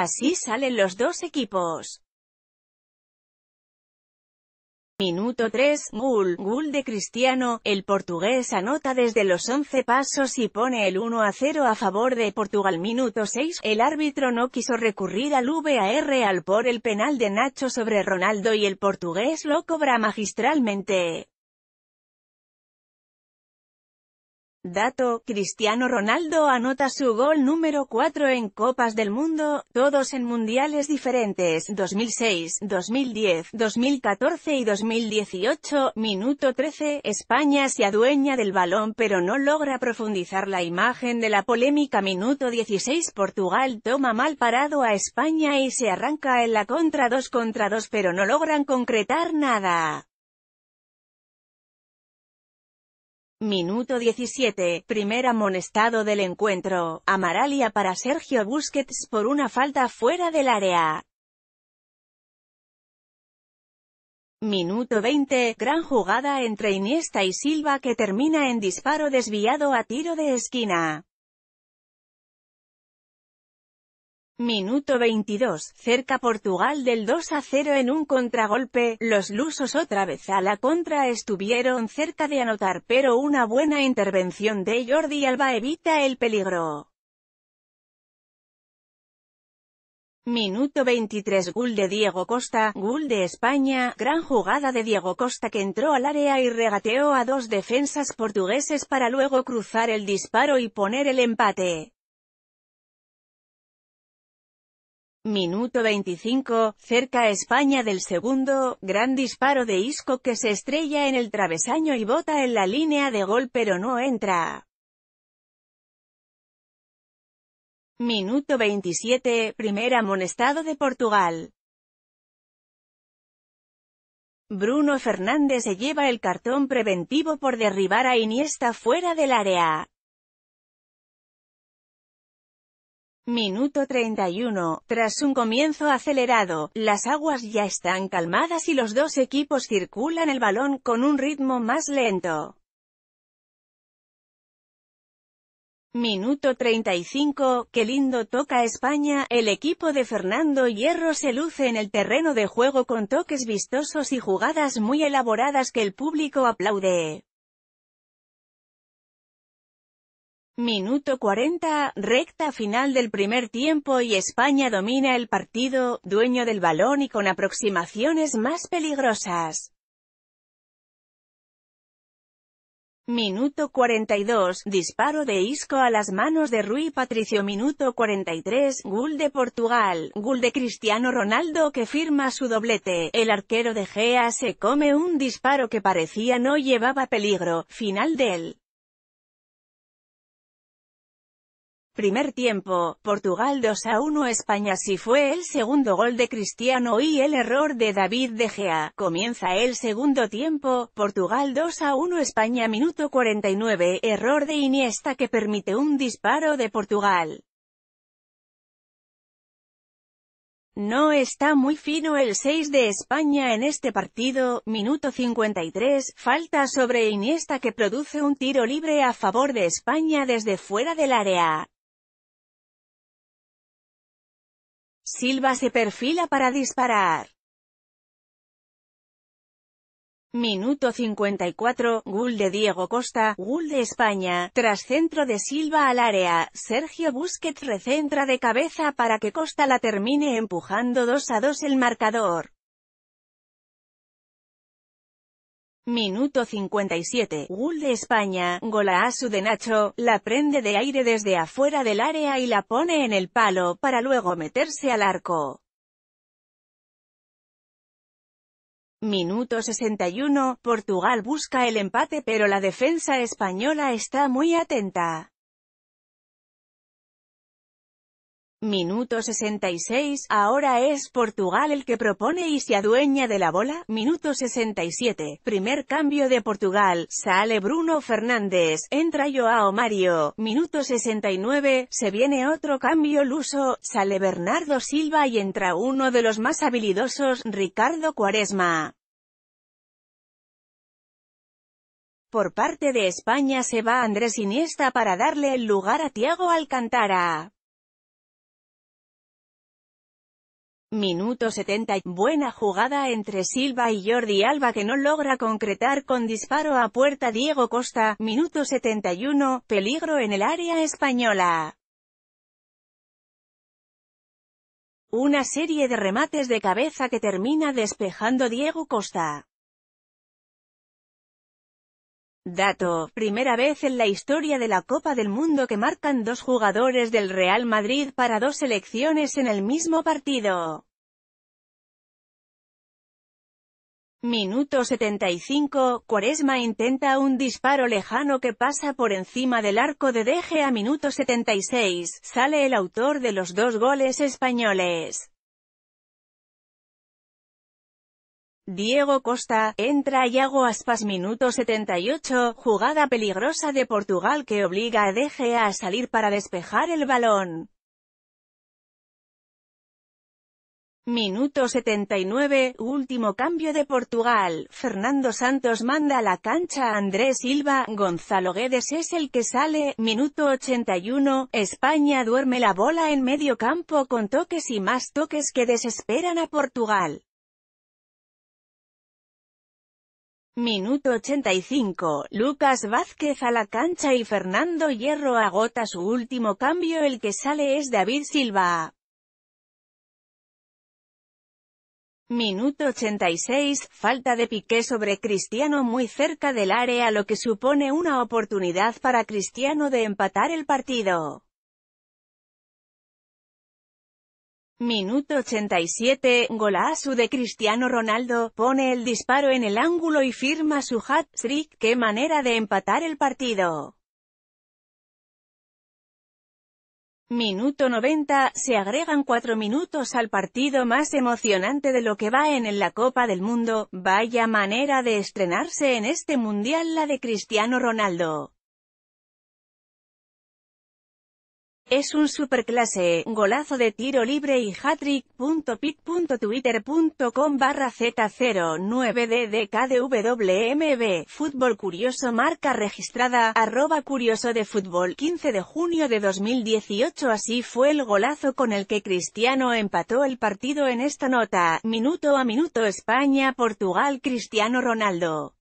Así salen los dos equipos. Minuto 3, Gul, Gull de Cristiano, el portugués anota desde los 11 pasos y pone el 1 a 0 a favor de Portugal. Minuto 6, el árbitro no quiso recurrir al VAR al por el penal de Nacho sobre Ronaldo y el portugués lo cobra magistralmente. Dato, Cristiano Ronaldo anota su gol número 4 en Copas del Mundo, todos en mundiales diferentes, 2006, 2010, 2014 y 2018, minuto 13, España se adueña del balón pero no logra profundizar la imagen de la polémica minuto 16, Portugal toma mal parado a España y se arranca en la contra 2 contra 2 pero no logran concretar nada. Minuto 17, primer amonestado del encuentro, Amaralia para Sergio Busquets por una falta fuera del área. Minuto 20, gran jugada entre Iniesta y Silva que termina en disparo desviado a tiro de esquina. Minuto 22, cerca Portugal del 2 a 0 en un contragolpe, los lusos otra vez a la contra estuvieron cerca de anotar pero una buena intervención de Jordi Alba evita el peligro. Minuto 23 Gol de Diego Costa, Gol de España, gran jugada de Diego Costa que entró al área y regateó a dos defensas portugueses para luego cruzar el disparo y poner el empate. Minuto 25, cerca España del segundo, gran disparo de Isco que se estrella en el travesaño y bota en la línea de gol pero no entra. Minuto 27, primer amonestado de Portugal. Bruno Fernández se lleva el cartón preventivo por derribar a Iniesta fuera del área. Minuto 31. Tras un comienzo acelerado, las aguas ya están calmadas y los dos equipos circulan el balón con un ritmo más lento. Minuto 35, qué lindo toca España, el equipo de Fernando Hierro se luce en el terreno de juego con toques vistosos y jugadas muy elaboradas que el público aplaude. Minuto 40, recta final del primer tiempo y España domina el partido, dueño del balón y con aproximaciones más peligrosas. Minuto 42, disparo de Isco a las manos de Rui Patricio Minuto 43, gol de Portugal, gol de Cristiano Ronaldo que firma su doblete, el arquero de Gea se come un disparo que parecía no llevaba peligro, final del Primer tiempo, Portugal 2 a 1 España si fue el segundo gol de Cristiano y el error de David De Gea. Comienza el segundo tiempo, Portugal 2 a 1 España minuto 49, error de Iniesta que permite un disparo de Portugal. No está muy fino el 6 de España en este partido, minuto 53, falta sobre Iniesta que produce un tiro libre a favor de España desde fuera del área. Silva se perfila para disparar. Minuto 54, gol de Diego Costa, gol de España, tras centro de Silva al área, Sergio Busquets recentra de cabeza para que Costa la termine empujando 2 a 2 el marcador. Minuto 57. Gull de España, su de Nacho, la prende de aire desde afuera del área y la pone en el palo, para luego meterse al arco. Minuto 61, Portugal busca el empate pero la defensa española está muy atenta. Minuto 66, ahora es Portugal el que propone y se adueña de la bola. Minuto 67, primer cambio de Portugal, sale Bruno Fernández, entra Joao Mario. Minuto 69, se viene otro cambio luso, sale Bernardo Silva y entra uno de los más habilidosos, Ricardo Cuaresma. Por parte de España se va Andrés Iniesta para darle el lugar a Tiago Alcantara. Minuto 70. Buena jugada entre Silva y Jordi Alba que no logra concretar con disparo a puerta Diego Costa. Minuto 71. Peligro en el área española. Una serie de remates de cabeza que termina despejando Diego Costa. Dato, primera vez en la historia de la Copa del Mundo que marcan dos jugadores del Real Madrid para dos selecciones en el mismo partido. Minuto 75, Cuaresma intenta un disparo lejano que pasa por encima del arco de Deje a minuto 76, sale el autor de los dos goles españoles. Diego Costa, entra hago Aspas minuto 78, jugada peligrosa de Portugal que obliga a De a salir para despejar el balón. Minuto 79, último cambio de Portugal, Fernando Santos manda a la cancha a Andrés Silva, Gonzalo Guedes es el que sale, minuto 81, España duerme la bola en medio campo con toques y más toques que desesperan a Portugal. Minuto 85, Lucas Vázquez a la cancha y Fernando Hierro agota su último cambio el que sale es David Silva. Minuto 86, falta de Piqué sobre Cristiano muy cerca del área lo que supone una oportunidad para Cristiano de empatar el partido. Minuto 87, golazo de Cristiano Ronaldo, pone el disparo en el ángulo y firma su hat-trick, qué manera de empatar el partido. Minuto 90, se agregan cuatro minutos al partido más emocionante de lo que va en la Copa del Mundo, vaya manera de estrenarse en este Mundial la de Cristiano Ronaldo. Es un superclase, golazo de tiro libre y hat barra Z09DDKDWMB, Fútbol Curioso marca registrada, arroba curioso de fútbol, 15 de junio de 2018 así fue el golazo con el que Cristiano empató el partido en esta nota, minuto a minuto España-Portugal Cristiano Ronaldo.